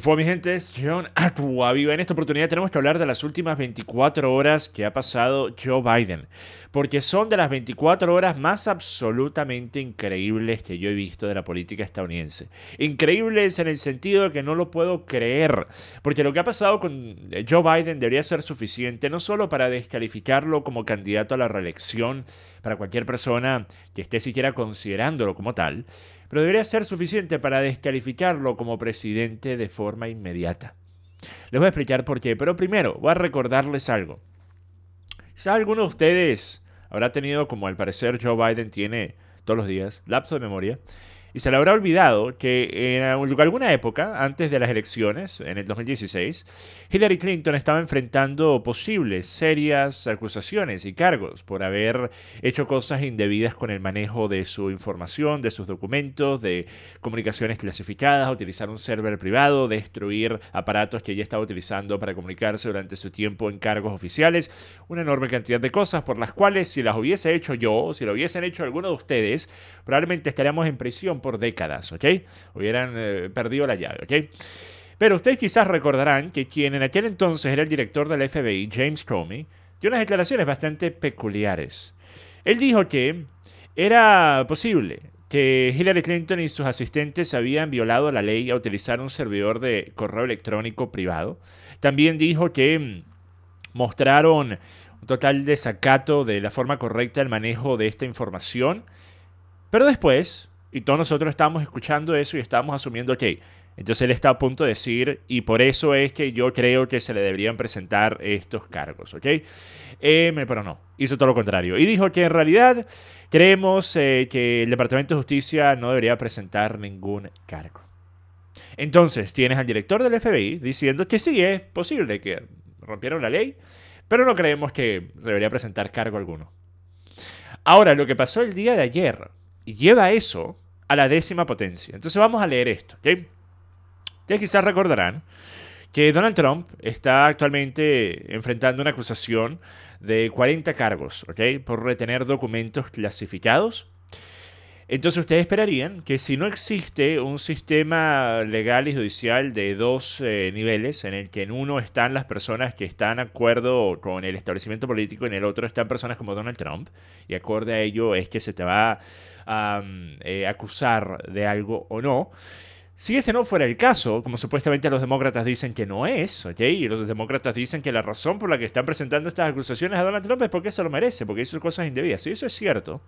fue mi gente, es John En esta oportunidad tenemos que hablar de las últimas 24 horas que ha pasado Joe Biden, porque son de las 24 horas más absolutamente increíbles que yo he visto de la política estadounidense. Increíbles en el sentido de que no lo puedo creer, porque lo que ha pasado con Joe Biden debería ser suficiente no solo para descalificarlo como candidato a la reelección para cualquier persona que esté siquiera considerándolo como tal, pero debería ser suficiente para descalificarlo como presidente de forma inmediata. Les voy a explicar por qué, pero primero voy a recordarles algo. Quizás alguno de ustedes habrá tenido, como al parecer Joe Biden tiene todos los días, lapso de memoria, y se le habrá olvidado que en alguna época, antes de las elecciones, en el 2016, Hillary Clinton estaba enfrentando posibles, serias acusaciones y cargos por haber hecho cosas indebidas con el manejo de su información, de sus documentos, de comunicaciones clasificadas, utilizar un server privado, destruir aparatos que ella estaba utilizando para comunicarse durante su tiempo en cargos oficiales, una enorme cantidad de cosas por las cuales si las hubiese hecho yo, si lo hubiesen hecho alguno de ustedes, probablemente estaríamos en prisión por décadas, ¿ok? Hubieran eh, perdido la llave, ¿ok? Pero ustedes quizás recordarán que quien en aquel entonces era el director del FBI, James Comey, dio unas declaraciones bastante peculiares. Él dijo que era posible que Hillary Clinton y sus asistentes habían violado la ley a utilizar un servidor de correo electrónico privado. También dijo que mm, mostraron un total desacato de la forma correcta del manejo de esta información. Pero después, y todos nosotros estamos escuchando eso y estamos asumiendo, que entonces él está a punto de decir, y por eso es que yo creo que se le deberían presentar estos cargos, ¿ok? pero no, hizo todo lo contrario. Y dijo que en realidad creemos eh, que el Departamento de Justicia no debería presentar ningún cargo. Entonces, tienes al director del FBI diciendo que sí, es posible que rompieron la ley, pero no creemos que se debería presentar cargo alguno. Ahora, lo que pasó el día de ayer y lleva eso a la décima potencia. Entonces vamos a leer esto, Ustedes quizás recordarán que Donald Trump está actualmente enfrentando una acusación de 40 cargos, ¿ok? Por retener documentos clasificados entonces ustedes esperarían que si no existe un sistema legal y judicial de dos eh, niveles, en el que en uno están las personas que están de acuerdo con el establecimiento político, en el otro están personas como Donald Trump, y acorde a ello es que se te va a eh, acusar de algo o no. Si ese no fuera el caso, como supuestamente los demócratas dicen que no es, ¿ok? Y los demócratas dicen que la razón por la que están presentando estas acusaciones a Donald Trump es porque se lo merece, porque hizo cosas indebidas. Si eso es cierto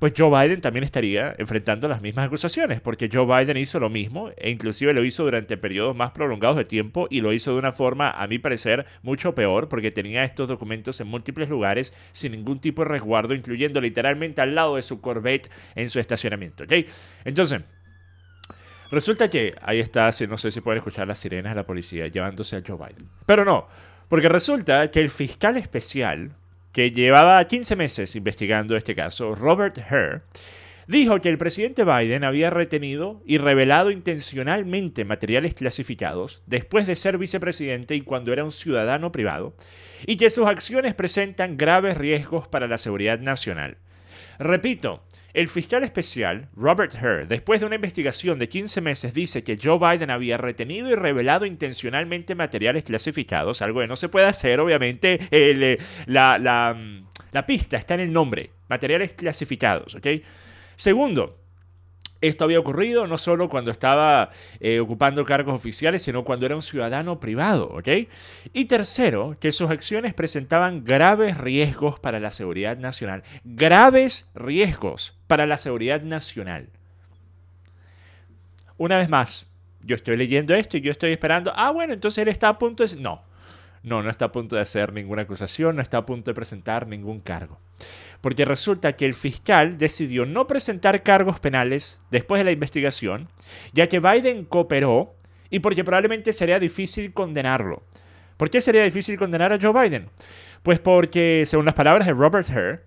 pues Joe Biden también estaría enfrentando las mismas acusaciones, porque Joe Biden hizo lo mismo e inclusive lo hizo durante periodos más prolongados de tiempo y lo hizo de una forma, a mi parecer, mucho peor, porque tenía estos documentos en múltiples lugares sin ningún tipo de resguardo, incluyendo literalmente al lado de su Corvette en su estacionamiento. ¿okay? Entonces... Resulta que ahí está, no sé si pueden escuchar las sirenas de la policía llevándose a Joe Biden. Pero no, porque resulta que el fiscal especial que llevaba 15 meses investigando este caso, Robert Herr, dijo que el presidente Biden había retenido y revelado intencionalmente materiales clasificados después de ser vicepresidente y cuando era un ciudadano privado, y que sus acciones presentan graves riesgos para la seguridad nacional. Repito, el fiscal especial, Robert Herr, después de una investigación de 15 meses, dice que Joe Biden había retenido y revelado intencionalmente materiales clasificados, algo que no se puede hacer, obviamente, eh, la, mm, la pista está en el nombre, materiales clasificados, ¿ok? Segundo, esto había ocurrido no solo cuando estaba eh, ocupando cargos oficiales, sino cuando era un ciudadano privado, ¿ok? Y tercero, que sus acciones presentaban graves riesgos para la seguridad nacional. Graves riesgos para la seguridad nacional. Una vez más, yo estoy leyendo esto y yo estoy esperando, ah, bueno, entonces él está a punto de... No, no, no está a punto de hacer ninguna acusación, no está a punto de presentar ningún cargo. Porque resulta que el fiscal decidió no presentar cargos penales después de la investigación, ya que Biden cooperó y porque probablemente sería difícil condenarlo. ¿Por qué sería difícil condenar a Joe Biden? Pues porque, según las palabras de Robert Herr,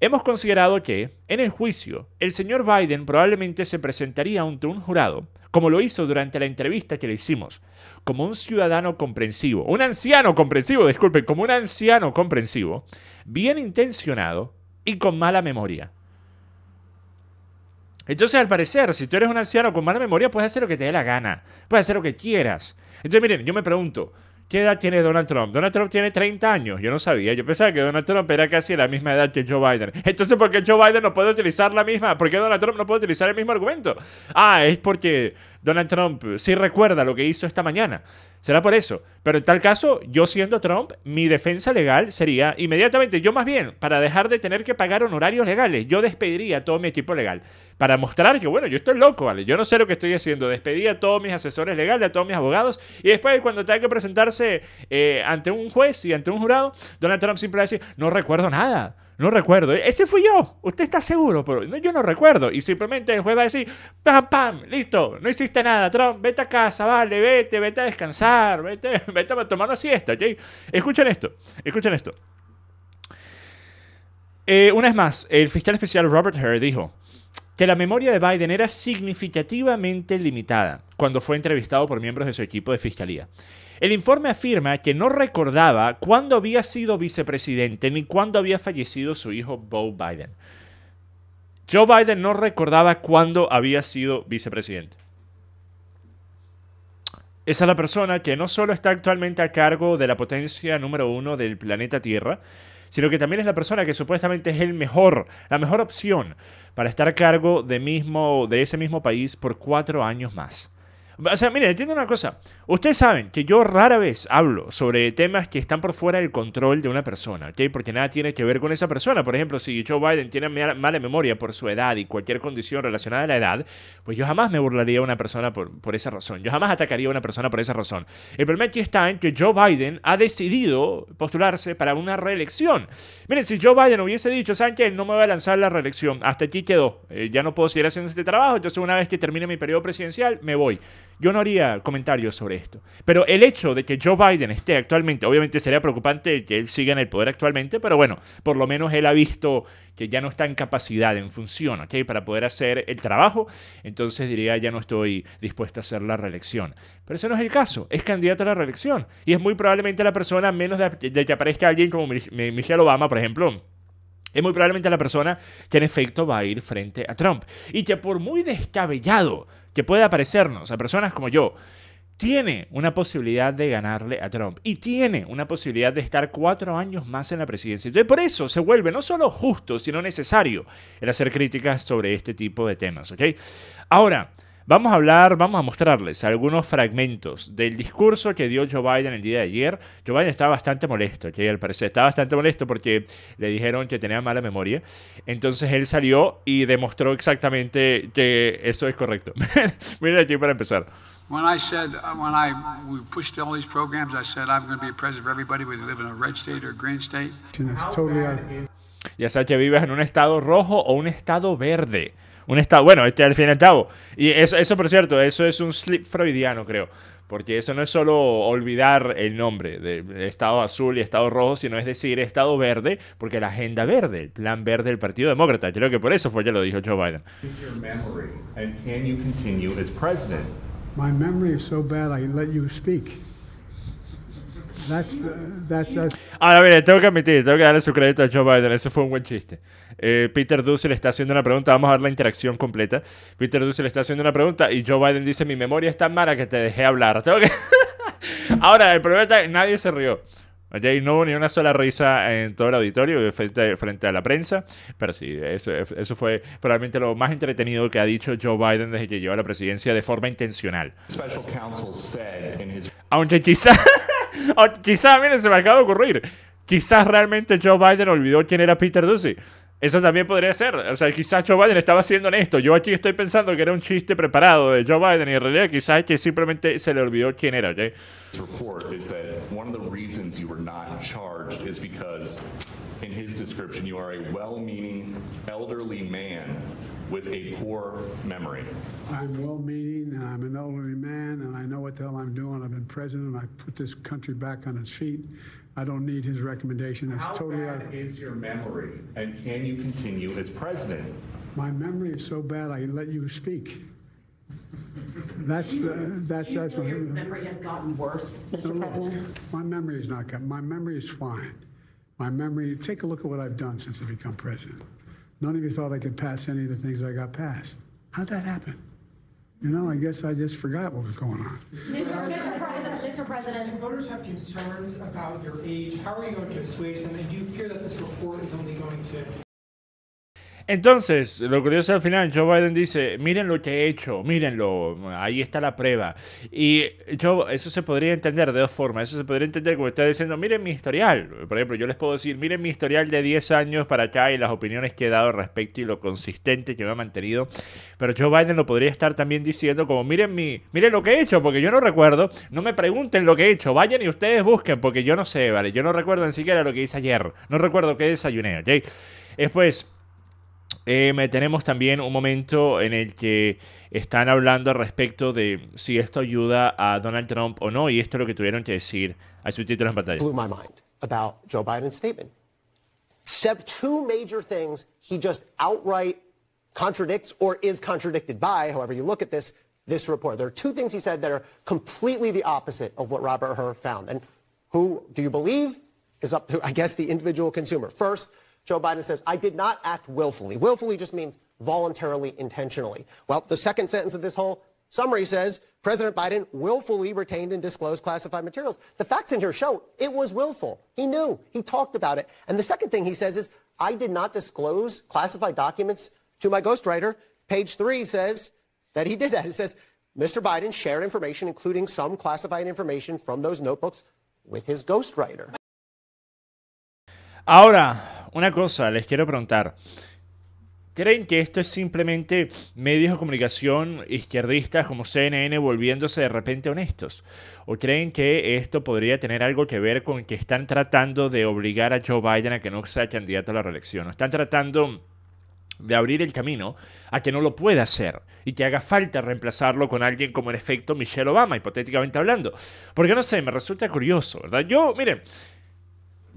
hemos considerado que, en el juicio, el señor Biden probablemente se presentaría ante un jurado como lo hizo durante la entrevista que le hicimos, como un ciudadano comprensivo, un anciano comprensivo, disculpen, como un anciano comprensivo, bien intencionado y con mala memoria. Entonces, al parecer, si tú eres un anciano con mala memoria, puedes hacer lo que te dé la gana, puedes hacer lo que quieras. Entonces, miren, yo me pregunto, ¿Qué edad tiene Donald Trump? Donald Trump tiene 30 años. Yo no sabía. Yo pensaba que Donald Trump era casi la misma edad que Joe Biden. Entonces, ¿por qué Joe Biden no puede utilizar la misma? ¿Por qué Donald Trump no puede utilizar el mismo argumento? Ah, es porque Donald Trump sí recuerda lo que hizo esta mañana. Será por eso. Pero en tal caso, yo siendo Trump, mi defensa legal sería inmediatamente, yo más bien, para dejar de tener que pagar honorarios legales, yo despediría a todo mi equipo legal. Para mostrar que, bueno, yo estoy loco, ¿vale? Yo no sé lo que estoy haciendo. Despedí a todos mis asesores legales, a todos mis abogados. Y después, cuando tenga que presentarse eh, ante un juez y ante un jurado, Donald Trump siempre va no recuerdo nada. No recuerdo. Ese fui yo. Usted está seguro, pero yo no recuerdo. Y simplemente el juez va a decir, pam, pam, listo, no hiciste nada, Trump, vete a casa, vale, vete, vete a descansar, vete, vete a tomar una siesta, ¿ok? Escuchen esto, escuchen esto. Eh, una vez más, el fiscal especial Robert Hare dijo, que la memoria de Biden era significativamente limitada cuando fue entrevistado por miembros de su equipo de fiscalía. El informe afirma que no recordaba cuándo había sido vicepresidente ni cuándo había fallecido su hijo Bo Biden. Joe Biden no recordaba cuándo había sido vicepresidente. Esa es la persona que no solo está actualmente a cargo de la potencia número uno del planeta Tierra, sino que también es la persona que supuestamente es el mejor, la mejor opción para estar a cargo de, mismo, de ese mismo país por cuatro años más. O sea, mire, entiendo una cosa. Ustedes saben que yo rara vez hablo sobre temas que están por fuera del control de una persona, ¿ok? Porque nada tiene que ver con esa persona. Por ejemplo, si Joe Biden tiene mala memoria por su edad y cualquier condición relacionada a la edad, pues yo jamás me burlaría a una persona por, por esa razón. Yo jamás atacaría a una persona por esa razón. El problema aquí está en que Joe Biden ha decidido postularse para una reelección. Miren, si Joe Biden hubiese dicho, ¿saben No me voy a lanzar la reelección. Hasta aquí quedó. Eh, ya no puedo seguir haciendo este trabajo. Entonces, una vez que termine mi periodo presidencial, me voy. Yo no haría comentarios sobre esto. Pero el hecho de que Joe Biden esté actualmente, obviamente sería preocupante que él siga en el poder actualmente, pero bueno, por lo menos él ha visto que ya no está en capacidad, en función, ¿ok? Para poder hacer el trabajo, entonces diría, ya no estoy dispuesto a hacer la reelección. Pero ese no es el caso, es candidato a la reelección. Y es muy probablemente la persona, menos de, de que aparezca alguien como Michelle Obama, por ejemplo, es muy probablemente la persona que en efecto va a ir frente a Trump. Y que por muy descabellado que pueda parecernos a personas como yo, tiene una posibilidad de ganarle a Trump y tiene una posibilidad de estar cuatro años más en la presidencia. Entonces, por eso se vuelve no solo justo, sino necesario el hacer críticas sobre este tipo de temas, ¿ok? Ahora, Vamos a hablar, vamos a mostrarles algunos fragmentos del discurso que dio Joe Biden el día de ayer. Joe Biden estaba bastante molesto, que Él parecer estaba bastante molesto porque le dijeron que tenía mala memoria. Entonces él salió y demostró exactamente que eso es correcto. Mira aquí para empezar. Ya sea que vives en un estado rojo o un estado verde un estado. Bueno, este al fin y Y eso, por cierto, eso es un slip freudiano, creo. Porque eso no es solo olvidar el nombre de Estado Azul y Estado Rojo, sino es decir Estado Verde, porque la agenda verde, el plan verde del Partido Demócrata, creo que por eso fue ya lo dijo Joe Biden. My speak. Ahora, mire, tengo que admitir, tengo que darle su crédito a Joe Biden. Ese fue un buen chiste. Eh, Peter Duce le está haciendo una pregunta. Vamos a ver la interacción completa. Peter Duce le está haciendo una pregunta y Joe Biden dice: Mi memoria es tan mala que te dejé hablar. Ahora, el problema es que nadie se rió. no hubo ni una sola risa en todo el auditorio frente, a la prensa, pero sí, eso, eso, fue probablemente lo más entretenido que ha dicho Joe Biden desde que llegó a la presidencia de forma intencional. Aunque quizás... quizás, miren, se me acaba de ocurrir. Quizás realmente Joe Biden olvidó quién era Peter Ducey. Eso también podría ser. O sea, quizás Joe Biden estaba haciendo esto. Yo aquí estoy pensando que era un chiste preparado de Joe Biden y en realidad quizás es que simplemente se le olvidó quién era, ¿ok? In his description, you are a well-meaning elderly man with a poor memory. I'm well meaning and I'm an elderly man and I know what the hell I'm doing. I've been president. I put this country back on its feet. I don't need his recommendation. It's How totally bad out. is your memory and can you continue as president? My memory is so bad I let you speak. That's uh, that's that's what. Your memory has gotten worse, Mr. President. My memory is not. My memory is fine. My memory. Take a look at what I've done since I become president. None of you thought I could pass any of the things I got passed. How'd that happen? You know, I guess I just forgot what was going on. Mr. Mr. President, Mr. President. voters have concerns about your age, how are you going to assuage them? And do you fear that this report is only going to Entonces, lo curioso al final, Joe Biden dice, miren lo que he hecho, mírenlo, ahí está la prueba. Y yo, eso se podría entender de dos formas. Eso se podría entender como está diciendo, miren mi historial. Por ejemplo, yo les puedo decir, miren mi historial de 10 años para acá y las opiniones que he dado al respecto y lo consistente que me ha mantenido. Pero Joe Biden lo podría estar también diciendo como, miren, mi, miren lo que he hecho, porque yo no recuerdo, no me pregunten lo que he hecho, vayan y ustedes busquen, porque yo no sé, ¿vale? Yo no recuerdo ni siquiera lo que hice ayer, no recuerdo qué desayuné, ¿ok? Después... Eh, tenemos también un momento en el que están hablando al respecto de si esto ayuda a Donald Trump o no, y esto es lo que tuvieron que decir. su título en pantalla. Blew my mind about Joe Biden's statement. Two major things he just outright contradicts or is contradicted by, however you look at this, this report. There are two things he said that are completely the opposite of what Robert Herr found. And who do you believe is up to, I guess, the individual consumer. First, Joe Biden says, I did not act willfully. Willfully just means voluntarily, intentionally. Well, the second sentence of this whole summary says President Biden willfully retained and disclosed classified materials. The facts in here show it was willful. He knew. He talked about it. And the second thing he says is, I did not disclose classified documents to my ghostwriter. Page three says that he did that. It says Mr. Biden shared information, including some classified information from those notebooks with his ghostwriter. Ahora, Una cosa, les quiero preguntar. ¿Creen que esto es simplemente medios de comunicación izquierdistas como CNN volviéndose de repente honestos? ¿O creen que esto podría tener algo que ver con que están tratando de obligar a Joe Biden a que no sea candidato a la reelección? ¿O están tratando de abrir el camino a que no lo pueda hacer y que haga falta reemplazarlo con alguien como en efecto Michelle Obama, hipotéticamente hablando? Porque no sé, me resulta curioso, ¿verdad? Yo, miren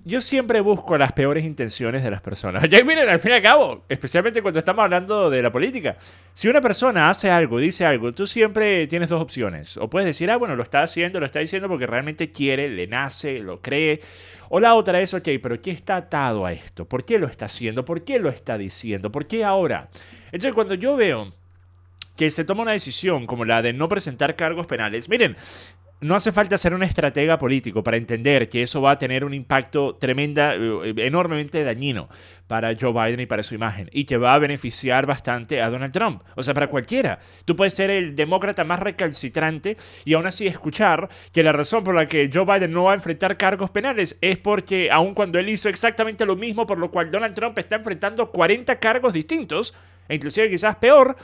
yo siempre busco las peores intenciones de las personas. Ya miren, al fin y al cabo, especialmente cuando estamos hablando de la política, si una persona hace algo, dice algo, tú siempre tienes dos opciones. O puedes decir, ah, bueno, lo está haciendo, lo está diciendo porque realmente quiere, le nace, lo cree. O la otra es, ok, pero ¿qué está atado a esto? ¿Por qué lo está haciendo? ¿Por qué lo está diciendo? ¿Por qué ahora? Entonces, cuando yo veo que se toma una decisión como la de no presentar cargos penales. Miren, no hace falta ser un estratega político para entender que eso va a tener un impacto tremenda, eh, enormemente dañino para Joe Biden y para su imagen, y que va a beneficiar bastante a Donald Trump. O sea, para cualquiera. Tú puedes ser el demócrata más recalcitrante y aún así escuchar que la razón por la que Joe Biden no va a enfrentar cargos penales es porque, aun cuando él hizo exactamente lo mismo por lo cual Donald Trump está enfrentando 40 cargos distintos, e inclusive quizás peor,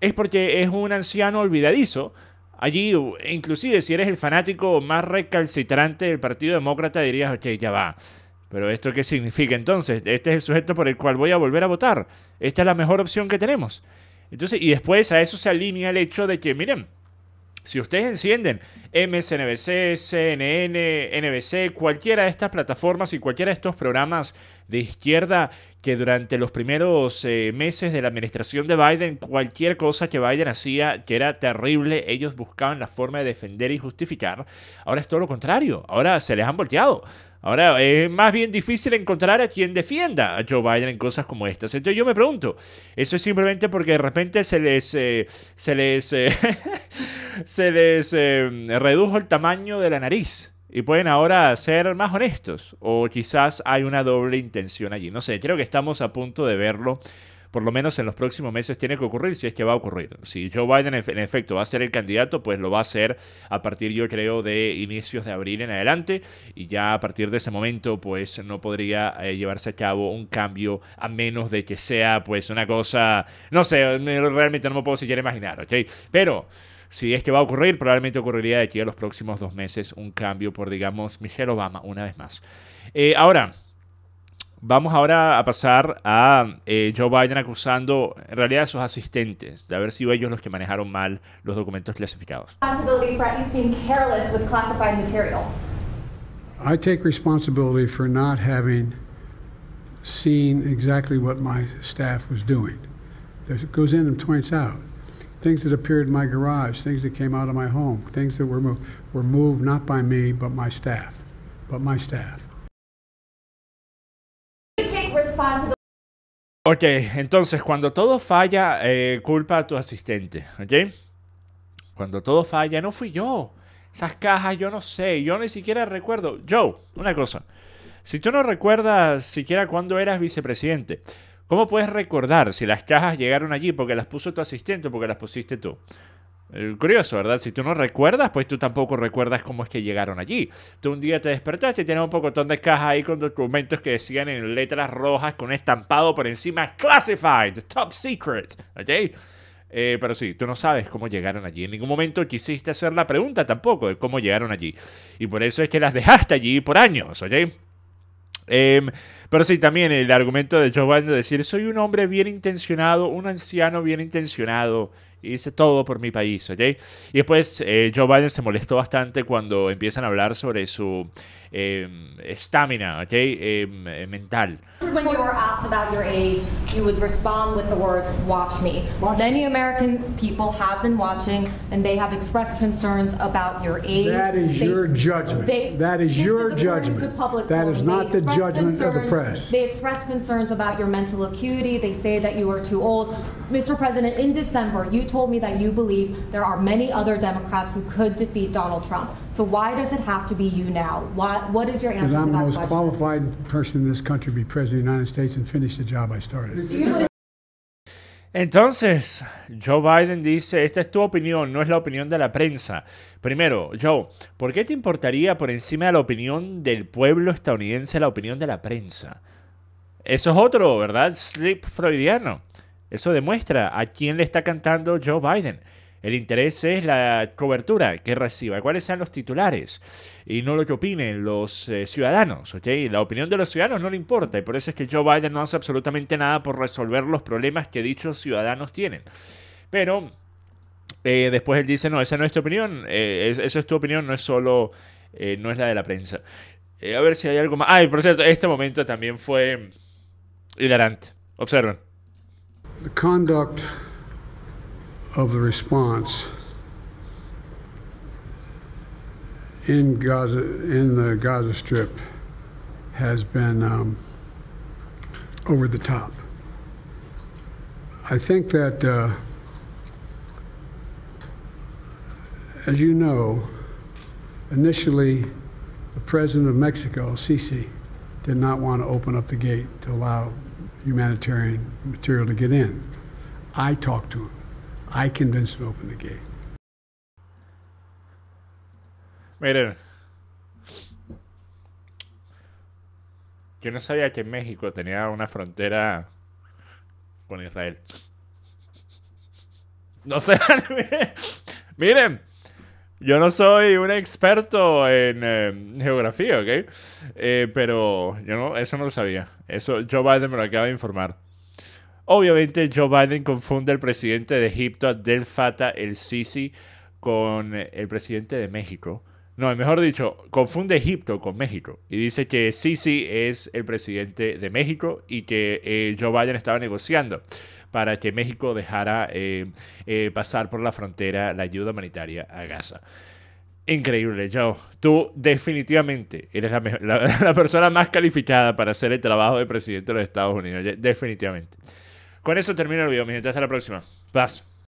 es porque es un anciano olvidadizo allí, inclusive si eres el fanático más recalcitrante del Partido Demócrata, dirías, ok, ya va. Pero esto qué significa entonces? Este es el sujeto por el cual voy a volver a votar. Esta es la mejor opción que tenemos. Entonces, y después a eso se alinea el hecho de que, miren, si ustedes encienden MSNBC, CNN, NBC, cualquiera de estas plataformas y cualquiera de estos programas de izquierda que durante los primeros eh, meses de la administración de Biden, cualquier cosa que Biden hacía que era terrible, ellos buscaban la forma de defender y justificar. Ahora es todo lo contrario, ahora se les han volteado. Ahora es más bien difícil encontrar a quien defienda a Joe Biden en cosas como estas. Entonces yo me pregunto, ¿eso es simplemente porque de repente se les, eh, se les, eh, se les eh, redujo el tamaño de la nariz? Y pueden ahora ser más honestos. O quizás hay una doble intención allí. No sé, creo que estamos a punto de verlo por lo menos en los próximos meses tiene que ocurrir, si es que va a ocurrir. Si Joe Biden en efecto va a ser el candidato, pues lo va a hacer a partir, yo creo, de inicios de abril en adelante y ya a partir de ese momento, pues no podría eh, llevarse a cabo un cambio a menos de que sea, pues, una cosa, no sé, realmente no me puedo siquiera imaginar, ¿ok? Pero si es que va a ocurrir, probablemente ocurriría de aquí a los próximos dos meses un cambio por, digamos, Michelle Obama, una vez más. Eh, ahora, Vamos ahora a pasar a eh, Joe Biden acusando en realidad a sus asistentes de haber sido ellos los que manejaron mal los documentos clasificados. I take responsibility for not having seen exactly what my staff was doing. There's, it goes in and points out things that appeared in my garage, things that came out of my home, things that were moved, were moved not by me but my staff, but my staff. Ok, entonces cuando todo falla, eh, culpa a tu asistente, ¿ok? Cuando todo falla, no fui yo. Esas cajas yo no sé, yo ni siquiera recuerdo. Joe, una cosa. Si tú no recuerdas siquiera cuándo eras vicepresidente, ¿cómo puedes recordar si las cajas llegaron allí porque las puso tu asistente o porque las pusiste tú? Eh, curioso, ¿verdad? Si tú no recuerdas, pues tú tampoco recuerdas cómo es que llegaron allí. Tú un día te despertaste y tienes un pocotón de cajas ahí con documentos que decían en letras rojas con estampado por encima Classified, Top Secret, ¿ok? Eh, pero sí, tú no sabes cómo llegaron allí. En ningún momento quisiste hacer la pregunta tampoco de cómo llegaron allí. Y por eso es que las dejaste allí por años, ¿ok? Em, pero sí, también el argumento de Joe Biden de decir, soy un hombre bien intencionado, un anciano bien intencionado hice todo por mi país, ¿ok? Y después eh, Joe Biden se molestó bastante cuando empiezan a hablar sobre su em, estamina, eh, ¿ok? Em, eh, mental. When you were asked about your age, you would respond with the words, watch me. Many American people have been watching and they have expressed concerns about your age. That is they, your judgment. They, that is your is judgment. That is not the judgment concerns, of the press. They express concerns about your mental acuity. They say that you are too old. Mr. President, in December, you told me that you believe there are many other Democrats who could defeat Donald Trump. So why does it have to be you now? Why, what is your answer to that question? I'm the most qualified person in this country to be president of the United States and finish the job I started. Entonces, Joe Biden dice, esta es tu opinión, no es la opinión de la prensa. Primero, Joe, ¿por qué te importaría por encima de la opinión del pueblo estadounidense la opinión de la prensa? Eso es otro, ¿verdad? Slip freudiano. Eso demuestra a quién le está cantando Joe Biden. El interés es la cobertura que reciba, cuáles sean los titulares y no lo que opinen los eh, ciudadanos. La opinión de los ciudadanos no le importa y por eso es que Joe Biden no hace absolutamente nada por resolver los problemas que dichos ciudadanos tienen. Pero eh, después él dice, no, esa no es tu opinión, eh, esa es tu opinión, no es solo, no es la de la prensa. a ver si hay algo más. Ay, por cierto, este momento también fue hilarante. Observen. the conduct of the response in Gaza, in the Gaza Strip, has been um, over the top. I think that, uh, as you know, initially the president of Mexico, Sisi, did not want to open up the gate to allow humanitarian material to get in. I talked to him. I convinced him to open the gate. Miren, yo no sabía que México tenía una frontera con Israel. No sé, miren, yo no soy un experto en eh, geografía, ¿ok? Eh, pero yo no, eso no lo sabía. Eso Joe Biden me lo acaba de informar. Obviamente Joe Biden confunde al presidente de Egipto, Abdel Fattah el Sisi, con el presidente de México. No, mejor dicho, confunde Egipto con México y dice que Sisi es el presidente de México y que eh, Joe Biden estaba negociando para que México dejara eh, eh, pasar por la frontera la ayuda humanitaria a Gaza increíble, Joe. Tú definitivamente eres la, persona más calificada para hacer el trabajo de presidente de los Estados Unidos. Definitivamente. Con eso termino el video, mi gente. Hasta la próxima. Paz.